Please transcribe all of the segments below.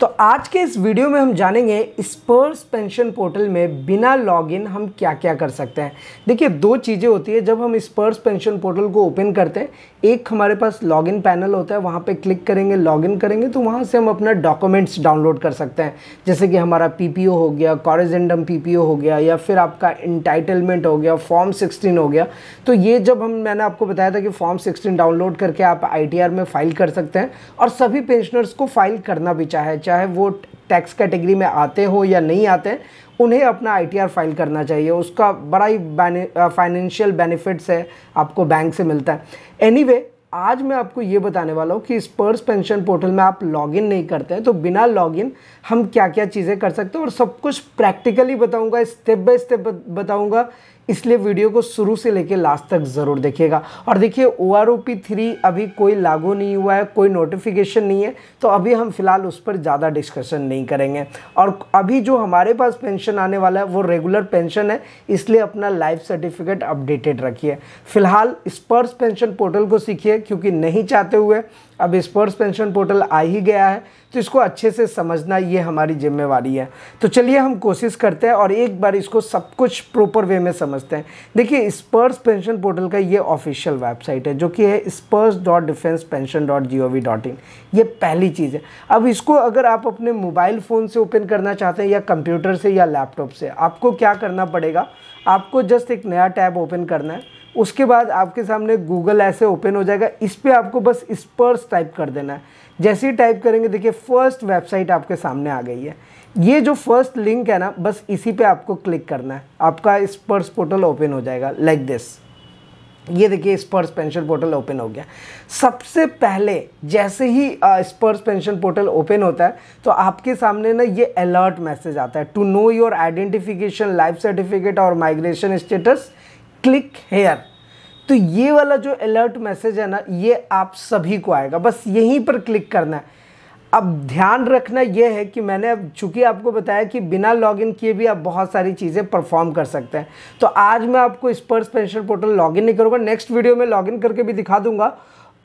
तो आज के इस वीडियो में हम जानेंगे स्पर्स पेंशन पोर्टल में बिना लॉगिन हम क्या क्या कर सकते हैं देखिए दो चीज़ें होती है जब हम स्पर्स पेंशन पोर्टल को ओपन करते हैं एक हमारे पास लॉगिन पैनल होता है वहाँ पे क्लिक करेंगे लॉगिन करेंगे तो वहाँ से हम अपना डॉक्यूमेंट्स डाउनलोड कर सकते हैं जैसे कि हमारा पी हो गया कॉरेजेंडम पी हो गया या फिर आपका इंटाइटलमेंट हो गया फॉर्म सिक्सटीन हो गया तो ये जब हम मैंने आपको बताया था कि फॉर्म सिक्सटीन डाउनलोड करके आप आई में फाइल कर सकते हैं और सभी पेंशनर्स को फाइल करना भी चाहे चाहे वो टैक्स कैटेगरी में आते हो या नहीं आते उन्हें अपना आईटीआर फाइल करना चाहिए उसका बड़ा ही फाइनेंशियल बेनिफिट्स है आपको बैंक से मिलता है एनीवे anyway, आज मैं आपको ये बताने वाला हूँ कि स्पर्स पेंशन पोर्टल में आप लॉगिन नहीं करते हैं तो बिना लॉगिन हम क्या क्या चीज़ें कर सकते हैं और सब कुछ प्रैक्टिकली बताऊँगा स्टेप बाय स्टेप बताऊँगा इसलिए वीडियो को शुरू से लेकर लास्ट तक ज़रूर देखिएगा और देखिए O R O P three अभी कोई लागू नहीं हुआ है कोई नोटिफिकेशन नहीं है तो अभी हम फिलहाल उस पर ज़्यादा डिस्कशन नहीं करेंगे और अभी जो हमारे पास पेंशन आने वाला है वो रेगुलर पेंशन है इसलिए अपना लाइफ सर्टिफिकेट अपडेटेड रखिए फिलहाल स्पर्स पेंशन पोर्टल को सीखिए क्योंकि नहीं चाहते हुए अब स्पर्स पेंशन पोर्टल आ ही गया है तो इसको अच्छे से समझना ये हमारी जिम्मेवारी है तो चलिए हम कोशिश करते हैं और एक बार इसको सब कुछ प्रॉपर वे में समझ समझते हैं देखिए स्पर्स पेंशन पोर्टल का ये ऑफिशियल वेबसाइट है जो कि है SPARSH dot defence pension dot G O V dot in ये पहली चीज़ है अब इसको अगर आप अपने मोबाइल फ़ोन से ओपन करना चाहते हैं या कंप्यूटर से या लैपटॉप से आपको क्या करना पड़ेगा आपको जस्ट एक नया टैब ओपन करना है उसके बाद आपके सामने गूगल ऐसे ओपन हो जाएगा इस पर आपको बस स्पर्स टाइप कर देना है जैसे ही टाइप करेंगे देखिए फर्स्ट वेबसाइट आपके सामने आ गई है ये जो फर्स्ट लिंक है ना बस इसी पे आपको क्लिक करना है आपका स्पर्स पोर्टल ओपन हो जाएगा लाइक दिस ये देखिए स्पर्स पेंशन पोर्टल ओपन हो गया सबसे पहले जैसे ही स्पर्स पेंशन पोर्टल ओपन होता है तो आपके सामने ना ये अलर्ट मैसेज आता है to know your identification life certificate और माइग्रेशन स्टेटस क्लिक हेयर तो ये वाला जो अलर्ट मैसेज है ना ये आप सभी को आएगा बस यहीं पर क्लिक करना है अब ध्यान रखना यह है कि मैंने अब चूँकि आपको बताया कि बिना लॉगिन किए भी आप बहुत सारी चीज़ें परफॉर्म कर सकते हैं तो आज मैं आपको स्पर्स पेंशन पोर्टल लॉगिन नहीं करूँगा नेक्स्ट वीडियो में लॉगिन करके भी दिखा दूंगा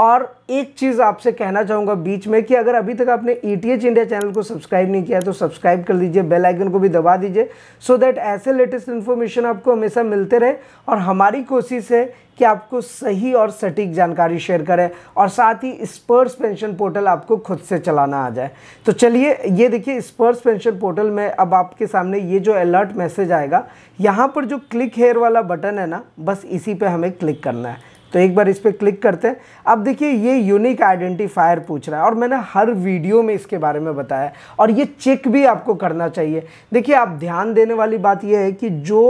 और एक चीज़ आपसे कहना चाहूँगा बीच में कि अगर अभी तक आपने E T H India channel को सब्सक्राइब नहीं किया तो सब्सक्राइब कर लीजिए बेल आइकन को भी दबा दीजिए सो दैट ऐसे लेटेस्ट इन्फॉर्मेशन आपको हमेशा मिलते रहे और हमारी कोशिश है कि आपको सही और सटीक जानकारी शेयर करें और साथ ही स्पर्स पेंशन पोर्टल आपको खुद से चलाना आ जाए तो चलिए ये देखिए स्पर्स पेंशन पोर्टल में अब आपके सामने ये जो अलर्ट मैसेज आएगा यहाँ पर जो क्लिक हेयर वाला बटन है ना बस इसी पे हमें क्लिक करना है तो एक बार इस पर क्लिक करते हैं अब देखिए ये यूनिक आइडेंटिफायर पूछ रहा है और मैंने हर वीडियो में इसके बारे में बताया और ये चेक भी आपको करना चाहिए देखिए आप ध्यान देने वाली बात यह है कि जो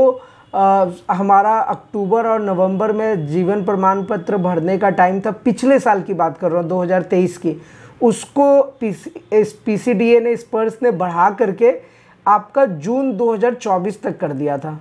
आ, हमारा अक्टूबर और नवंबर में जीवन प्रमाण पत्र भरने का टाइम था पिछले साल की बात कर रहा हूँ 2023 की उसको पी सी डी ए ने स्पर्स ने बढ़ा करके आपका जून 2024 तक कर दिया था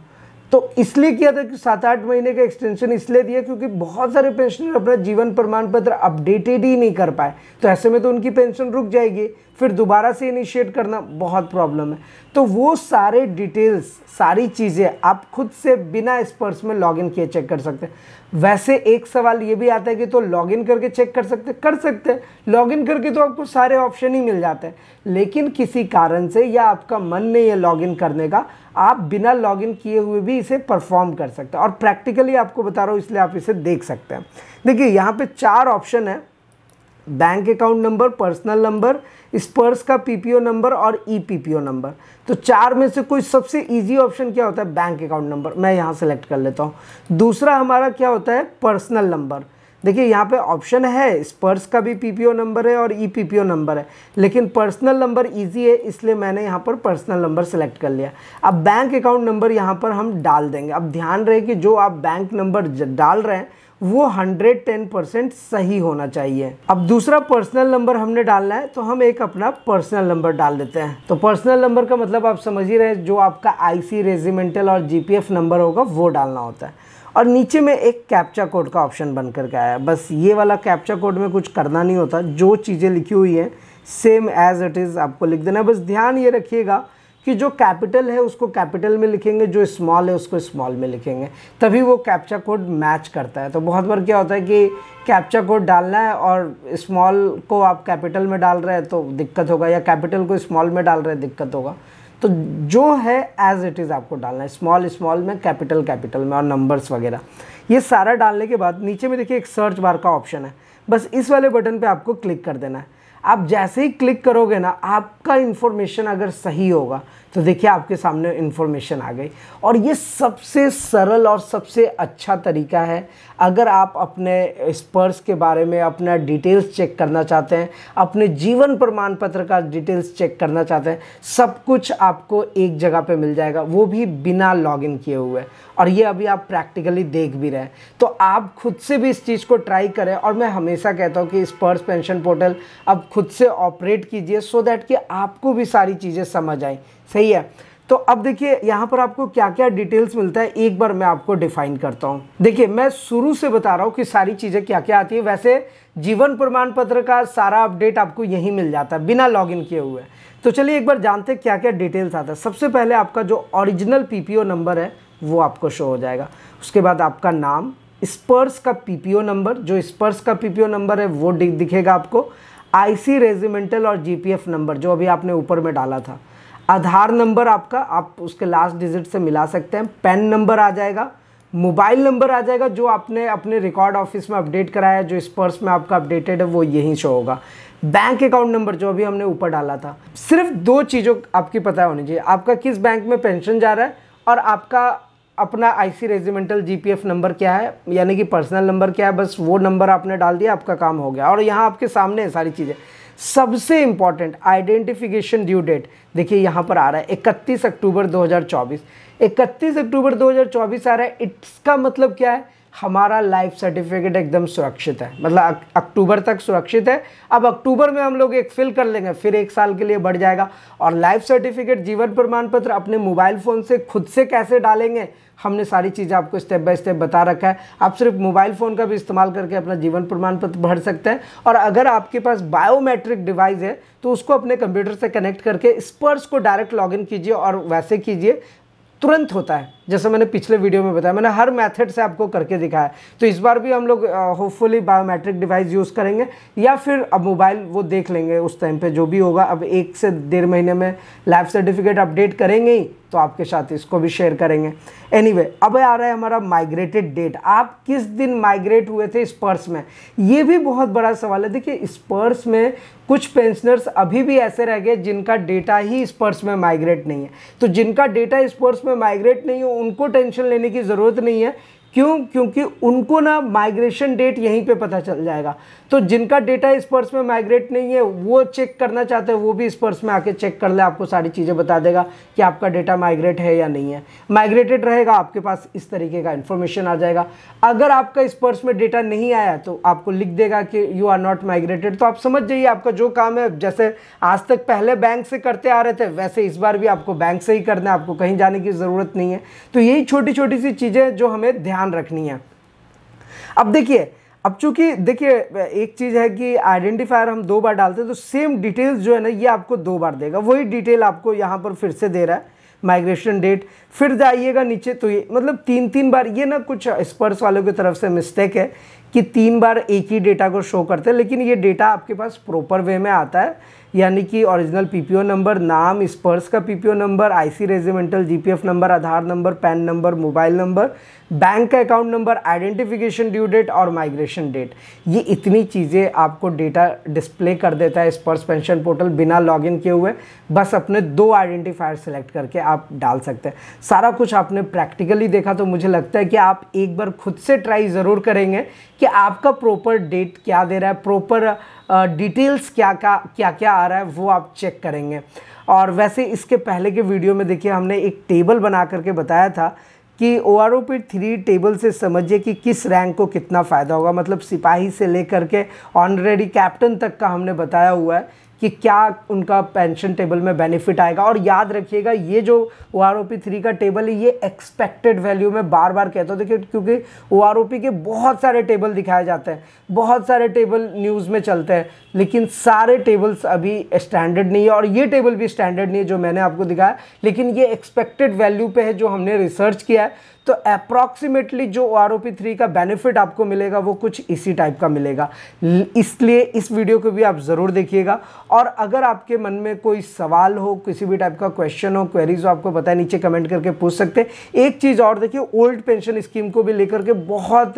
तो इसलिए किया था कि सात आठ महीने का एक्सटेंशन इसलिए दिया क्योंकि बहुत सारे पेंशनर अपना जीवन प्रमाण पत्र अपडेटेड ही नहीं कर पाए तो ऐसे में तो उनकी पेंशन रुक जाएगी फिर दोबारा से इनिशिएट करना बहुत प्रॉब्लम है तो वो सारे डिटेल्स सारी चीज़ें आप खुद से बिना एक्सपर्ट्स में लॉगिन किए चेक कर सकते हैं वैसे एक सवाल ये भी आता है कि तो लॉग करके चेक कर सकते कर सकते हैं लॉगिन करके तो आपको सारे ऑप्शन ही मिल जाते हैं लेकिन किसी कारण से या आपका मन नहीं है लॉगिन करने का आप बिना लॉगिन किए हुए भी इसे परफॉर्म कर सकते हैं और प्रैक्टिकली आपको बता रहा हूँ इसलिए आप इसे देख सकते हैं देखिए यहाँ पे चार ऑप्शन है bank account number personal number SPARSH का पीपीओ नंबर और ईपीपीओ e नंबर तो चार में से कोई सबसे इजी ऑप्शन क्या होता है बैंक अकाउंट नंबर मैं यहाँ सेलेक्ट कर लेता हूँ दूसरा हमारा क्या होता है पर्सनल नंबर देखिए यहाँ पे ऑप्शन है स्पर्स का भी पीपीओ नंबर है और ई e नंबर है लेकिन पर्सनल नंबर इजी है इसलिए मैंने यहाँ पर पर्सनल नंबर सेलेक्ट कर लिया अब बैंक अकाउंट नंबर यहाँ पर हम डाल देंगे अब ध्यान रहे कि जो आप बैंक नंबर डाल रहे हैं वो 110 परसेंट सही होना चाहिए अब दूसरा पर्सनल नंबर हमने डालना है तो हम एक अपना पर्सनल नंबर डाल देते हैं तो पर्सनल नंबर का मतलब आप समझ ही रहे जो आपका आईसी रेजिमेंटल और जीपीएफ नंबर होगा वो डालना होता है और नीचे में एक कैप्चा कोड का ऑप्शन बन करके आया बस ये वाला कैप्चा कोड में कुछ करना नहीं होता जो चीज़ें लिखी हुई हैं सेम एज़ इट इज़ आपको लिख देना है बस ध्यान ये रखिएगा कि जो कैपिटल है उसको कैपिटल में लिखेंगे जो स्मॉल है उसको स्मॉल में लिखेंगे तभी वो कैप्चा कोड मैच करता है तो बहुत बार क्या होता है कि कैप्चा कोड डालना है और स्मॉल को आप कैपिटल में डाल रहे हैं तो दिक्कत होगा या कैपिटल को स्मॉल में डाल रहे हैं दिक्कत होगा तो जो है एज इट इज़ आपको डालना है स्मॉल स्मॉल में कैपिटल कैपिटल में और नंबर्स वगैरह ये सारा डालने के बाद नीचे में देखिए एक सर्च बार का ऑप्शन है बस इस वाले बटन पे आपको क्लिक कर देना है आप जैसे ही क्लिक करोगे ना आपका इन्फॉर्मेशन अगर सही होगा तो देखिए आपके सामने इन्फॉर्मेशन आ गई और ये सबसे सरल और सबसे अच्छा तरीका है अगर आप अपने स्पर्स के बारे में अपना डिटेल्स चेक करना चाहते हैं अपने जीवन प्रमाण पत्र का डिटेल्स चेक करना चाहते हैं सब कुछ आपको एक जगह पे मिल जाएगा वो भी बिना लॉगिन किए हुए और ये अभी आप प्रैक्टिकली देख भी रहे हैं तो आप खुद से भी इस चीज़ को ट्राई करें और मैं हमेशा कहता हूँ कि स्पर्स पेंशन पोर्टल अब खुद से ऑपरेट कीजिए सो दैट कि आपको भी सारी चीज़ें समझ आए सही है तो अब देखिए यहाँ पर आपको क्या क्या डिटेल्स मिलता है एक बार मैं आपको डिफाइन करता हूँ देखिए मैं शुरू से बता रहा हूँ कि सारी चीज़ें क्या क्या आती है वैसे जीवन प्रमाण पत्र का सारा अपडेट आपको यहीं मिल जाता है बिना लॉगिन किए हुए तो चलिए एक बार जानते हैं क्या क्या डिटेल्स आता है सबसे पहले आपका जो ऑरिजिनल पीपीओ नंबर है वो आपको शो हो जाएगा उसके बाद आपका नाम स्पर्स का पीपीओ नंबर जो स्पर्स का पीपीओ नंबर है वो दिखेगा आपको आईसी रेजिमेंटल और जीपीएफ नंबर जो अभी आपने ऊपर में डाला था आधार नंबर आपका आप उसके लास्ट डिजिट से मिला सकते हैं पैन नंबर आ जाएगा मोबाइल नंबर आ जाएगा जो आपने अपने रिकॉर्ड ऑफिस में अपडेट कराया जो स्पर्स में आपका अपडेटेड है वो यहीं शो होगा बैंक अकाउंट नंबर जो अभी हमने ऊपर डाला था सिर्फ दो चीज़ों आपकी पता होनी चाहिए आपका किस बैंक में पेंशन जा रहा है और आपका अपना आईसी रेजिमेंटल जीपीएफ नंबर क्या है यानी कि पर्सनल नंबर क्या है बस वो नंबर आपने डाल दिया आपका काम हो गया और यहाँ आपके सामने है सारी चीज़ें सबसे इम्पॉर्टेंट आइडेंटिफिकेशन ड्यू डेट देखिए यहाँ पर आ रहा है 31 अक्टूबर 2024 31 अक्टूबर 2024 आ रहा है इसका मतलब क्या है हमारा लाइफ सर्टिफिकेट एकदम सुरक्षित है मतलब अक्टूबर तक सुरक्षित है अब अक्टूबर में हम लोग एक फिल कर लेंगे फिर एक साल के लिए बढ़ जाएगा और लाइफ सर्टिफिकेट जीवन प्रमाण पत्र अपने मोबाइल फ़ोन से खुद से कैसे डालेंगे हमने सारी चीज़ें आपको स्टेप बाय स्टेप बता रखा है आप सिर्फ मोबाइल फ़ोन का भी इस्तेमाल करके अपना जीवन प्रमाण पत्र भर सकते हैं और अगर आपके पास बायोमेट्रिक डिवाइस है तो उसको अपने कंप्यूटर से कनेक्ट करके स्पर्स को डायरेक्ट लॉगिन कीजिए और वैसे कीजिए तुरंत होता है जैसे मैंने पिछले वीडियो में बताया मैंने हर मेथड से आपको करके दिखाया तो इस बार भी हम लोग होपफुली बायोमेट्रिक डिवाइस यूज़ करेंगे या फिर अब मोबाइल वो देख लेंगे उस टाइम पे जो भी होगा अब एक से डेढ़ महीने में लाइफ सर्टिफिकेट अपडेट करेंगे ही तो आपके साथ इसको भी शेयर करेंगे एनीवे anyway, अब आ रहा है हमारा माइग्रेटेड डेट आप किस दिन माइग्रेट हुए थे स्पर्स में ये भी बहुत बड़ा सवाल है देखिए स्पर्स में कुछ पेंशनर्स अभी भी ऐसे रह गए जिनका डेटा ही स्पर्स में माइग्रेट नहीं है तो जिनका डेटा स्पर्स में माइग्रेट नहीं हो उनको टेंशन लेने की ज़रूरत नहीं है क्यों क्योंकि उनको ना माइग्रेशन डेट यहीं पे पता चल जाएगा तो जिनका डेटा इस पर्स में माइग्रेट नहीं है वो चेक करना चाहते हैं वो भी इस पर्स में आके चेक कर ले आपको सारी चीज़ें बता देगा कि आपका डेटा माइग्रेट है या नहीं है माइग्रेटेड रहेगा आपके पास इस तरीके का इन्फॉर्मेशन आ जाएगा अगर आपका इस पर्स में डेटा नहीं आया तो आपको लिख देगा कि यू आर नॉट माइग्रेटेड तो आप समझ जाइए आपका जो काम है जैसे आज तक पहले बैंक से करते आ रहे थे वैसे इस बार भी आपको बैंक से ही करना है आपको कहीं जाने की ज़रूरत नहीं है तो यही छोटी छोटी सी चीज़ें जो हमें ध्यान ध्यान रखनी है अब देखिए अब चूंकि देखिए एक चीज़ है कि आइडेंटिफायर हम दो बार डालते हैं तो सेम डिटेल्स जो है ना ये आपको दो बार देगा वही डिटेल आपको यहाँ पर फिर से दे रहा है माइग्रेशन डेट फिर जाइएगा नीचे तो ये मतलब तीन तीन बार ये ना कुछ स्पर्स वालों की तरफ से मिस्टेक है कि तीन बार एक ही डेटा को शो करते हैं लेकिन ये डेटा आपके पास प्रॉपर वे में आता है यानी कि ओरिजिनल पीपीओ नंबर नाम स्पर्स का PPO number IC regimental GPF number Aadhaar number PAN number mobile number bank का account number identification due date और माइग्रेशन डेट ये इतनी चीज़ें आपको डेटा डिस्प्ले कर देता है स्पर्स पेंशन पोर्टल बिना लॉगिन किए हुए बस अपने दो आइडेंटिफायर सेलेक्ट करके आप डाल सकते हैं सारा कुछ आपने प्रैक्टिकली देखा तो मुझे लगता है कि आप एक बार खुद से ट्राई ज़रूर करेंगे कि आपका प्रॉपर डेट क्या दे रहा है प्रॉपर डिटेल्स uh, क्या क्या क्या क्या आ रहा है वो आप चेक करेंगे और वैसे इसके पहले के वीडियो में देखिए हमने एक टेबल बना करके बताया था कि O R O P three table से समझिए कि किस रैंक को कितना फ़ायदा होगा मतलब सिपाही से लेकर के ऑनरेडी कैप्टन तक का हमने बताया हुआ है कि क्या उनका पेंशन टेबल में बेनिफिट आएगा और याद रखिएगा ये जो O R O P three का टेबल है ये एक्सपेक्टेड वैल्यू में बार बार कहता हूँ देखिए क्योंकि ओ आर ओ पी के बहुत सारे टेबल दिखाए जाते हैं बहुत सारे टेबल न्यूज़ में चलते हैं लेकिन सारे टेबल्स अभी स्टैंडर्ड नहीं है और ये टेबल भी स्टैंडर्ड नहीं है जो मैंने आपको दिखाया लेकिन ये एक्सपेक्टेड वैल्यू पे है जो हमने रिसर्च किया है तो अप्रॉक्सीमेटली जो आर ओ पी थ्री का बेनिफिट आपको मिलेगा वो कुछ इसी टाइप का मिलेगा इसलिए इस वीडियो को भी आप ज़रूर देखिएगा और अगर आपके मन में कोई सवाल हो किसी भी टाइप का क्वेश्चन हो क्वेरीज हो आपको बताए नीचे कमेंट करके पूछ सकते हैं एक चीज़ और देखिए ओल्ड पेंशन स्कीम को भी लेकर के बहुत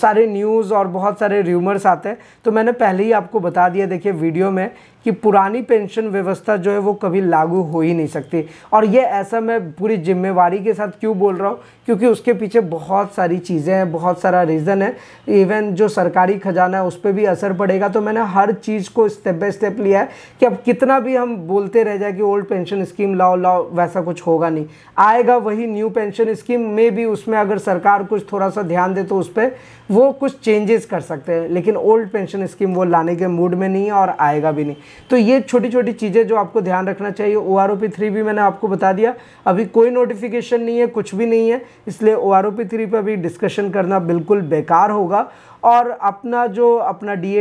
सारे न्यूज़ और बहुत सारे र्यूमर्स आते हैं तो मैंने पहले ही आपको बता दिया देखिए वीडियो में कि पुरानी पेंशन व्यवस्था जो है वो कभी लागू हो ही नहीं सकती और ये ऐसा मैं पूरी जिम्मेवारी के साथ क्यों बोल रहा हूँ क्योंकि उसके पीछे बहुत सारी चीज़ें हैं बहुत सारा रीज़न है इवन जो सरकारी खजाना है उस पर भी असर पड़ेगा तो मैंने हर चीज़ को स्टेप बाय स्टेप लिया है कि अब कितना भी हम बोलते रह जाए कि ओल्ड पेंशन स्कीम लाओ लाओ वैसा कुछ होगा नहीं आएगा वही न्यू पेंशन स्कीम में भी उसमें अगर सरकार कुछ थोड़ा सा ध्यान दे तो उस पर वो कुछ चेंजेस कर सकते हैं लेकिन ओल्ड पेंशन स्कीम वो लाने के मूड में नहीं है और आएगा भी नहीं तो ये छोटी छोटी चीज़ें जो आपको ध्यान रखना चाहिए ओ आर थ्री भी मैंने आपको बता दिया अभी कोई नोटिफिकेशन नहीं है कुछ भी नहीं है इसलिए ओ आर थ्री पर भी डिस्कशन करना बिल्कुल बेकार होगा और अपना जो अपना डी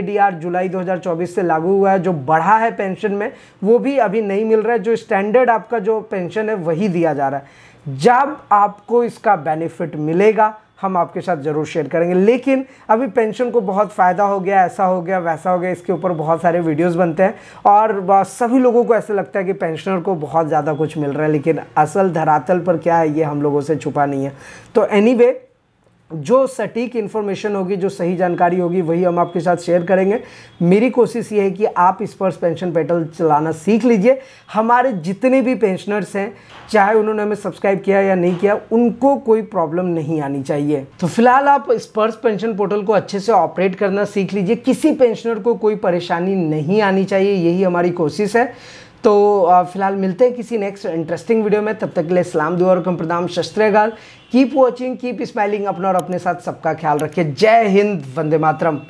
जुलाई 2024 से लागू हुआ है जो बढ़ा है पेंशन में वो भी अभी नहीं मिल रहा है जो स्टैंडर्ड आपका जो पेंशन है वही दिया जा रहा है जब आपको इसका बेनिफिट मिलेगा हम आपके साथ ज़रूर शेयर करेंगे लेकिन अभी पेंशन को बहुत फ़ायदा हो गया ऐसा हो गया वैसा हो गया इसके ऊपर बहुत सारे वीडियोस बनते हैं और सभी लोगों को ऐसा लगता है कि पेंशनर को बहुत ज़्यादा कुछ मिल रहा है लेकिन असल धरातल पर क्या है ये हम लोगों से छुपा नहीं है तो एनी anyway, जो सटीक इन्फॉर्मेशन होगी जो सही जानकारी होगी वही हम आपके साथ शेयर करेंगे मेरी कोशिश ये है कि आप इस पर पेंशन पेटल चलाना सीख लीजिए हमारे जितने भी पेंशनर्स हैं चाहे उन्होंने हमें सब्सक्राइब किया या नहीं किया उनको कोई प्रॉब्लम नहीं आनी चाहिए तो फिलहाल आप स्पर्श पेंशन पोर्टल को अच्छे से ऑपरेट करना सीख लीजिए किसी पेंशनर को कोई परेशानी नहीं आनी चाहिए यही हमारी कोशिश है तो फिलहाल मिलते हैं किसी नेक्स्ट इंटरेस्टिंग वीडियो में तब तक के लिए इस्लाम दुआ और कम प्रदान शस्त्रगाल कीप वॉचिंग कीप स्माइलिंग अपना और अपने साथ सबका ख्याल रखें जय हिंद वंदे मातरम